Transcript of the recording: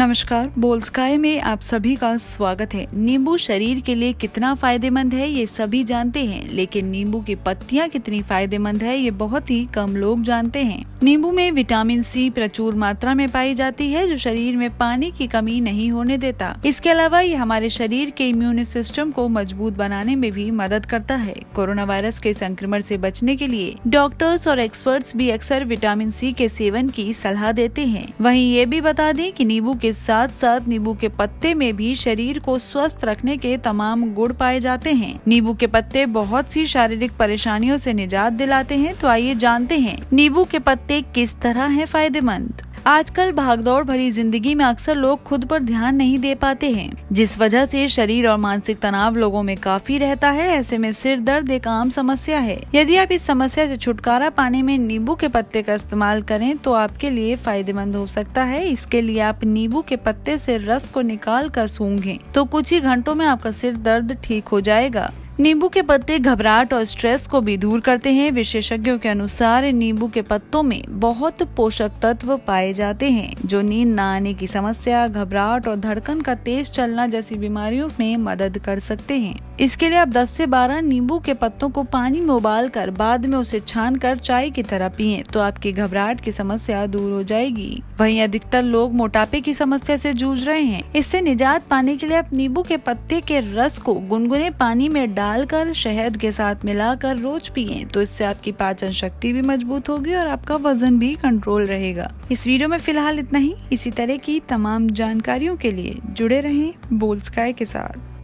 नमस्कार बोल्सकाय में आप सभी का स्वागत है नींबू शरीर के लिए कितना फायदेमंद है ये सभी जानते हैं लेकिन नींबू की पत्तियां कितनी फायदेमंद है ये बहुत ही कम लोग जानते हैं नींबू में विटामिन सी प्रचुर मात्रा में पाई जाती है जो शरीर में पानी की कमी नहीं होने देता इसके अलावा ये हमारे शरीर के इम्यून सिस्टम को मजबूत बनाने में भी मदद करता है कोरोना वायरस के संक्रमण से बचने के लिए डॉक्टर्स और एक्सपर्ट्स भी अक्सर विटामिन सी के सेवन की सलाह देते हैं वहीं ये भी बता दें कि नींबू के साथ साथ नींबू के पत्ते में भी शरीर को स्वस्थ रखने के तमाम गुण पाए जाते हैं नींबू के पत्ते बहुत सी शारीरिक परेशानियों से निजात दिलाते हैं तो आइए जानते हैं नींबू के पत्ते किस तरह है फायदेमंद आजकल भागदौड़ भरी जिंदगी में अक्सर लोग खुद पर ध्यान नहीं दे पाते हैं जिस वजह से शरीर और मानसिक तनाव लोगों में काफी रहता है ऐसे में सिर दर्द एक आम समस्या है यदि आप इस समस्या से छुटकारा पाने में नींबू के पत्ते का इस्तेमाल करें तो आपके लिए फायदेमंद हो सकता है इसके लिए आप नींबू के पत्ते से रस को निकाल कर सूंघे तो कुछ ही घंटों में आपका सिर दर्द ठीक हो जाएगा नींबू के पत्ते घबराहट और स्ट्रेस को भी दूर करते हैं विशेषज्ञों के अनुसार नींबू के पत्तों में बहुत पोषक तत्व पाए जाते हैं जो नींद न आने की समस्या घबराहट और धड़कन का तेज चलना जैसी बीमारियों में मदद कर सकते हैं इसके लिए आप 10 से 12 नींबू के पत्तों को पानी में उबाल कर बाद में उसे छान कर चाय की तरह पिए तो आपकी घबराहट की समस्या दूर हो जाएगी वहीं अधिकतर लोग मोटापे की समस्या से जूझ रहे हैं इससे निजात पाने के लिए आप नींबू के पत्ते के रस को गुनगुने पानी में डाल निकालकर शहद के साथ मिलाकर रोज पिए तो इससे आपकी पाचन शक्ति भी मजबूत होगी और आपका वजन भी कंट्रोल रहेगा इस वीडियो में फिलहाल इतना ही इसी तरह की तमाम जानकारियों के लिए जुड़े रहें बोल स्काई के साथ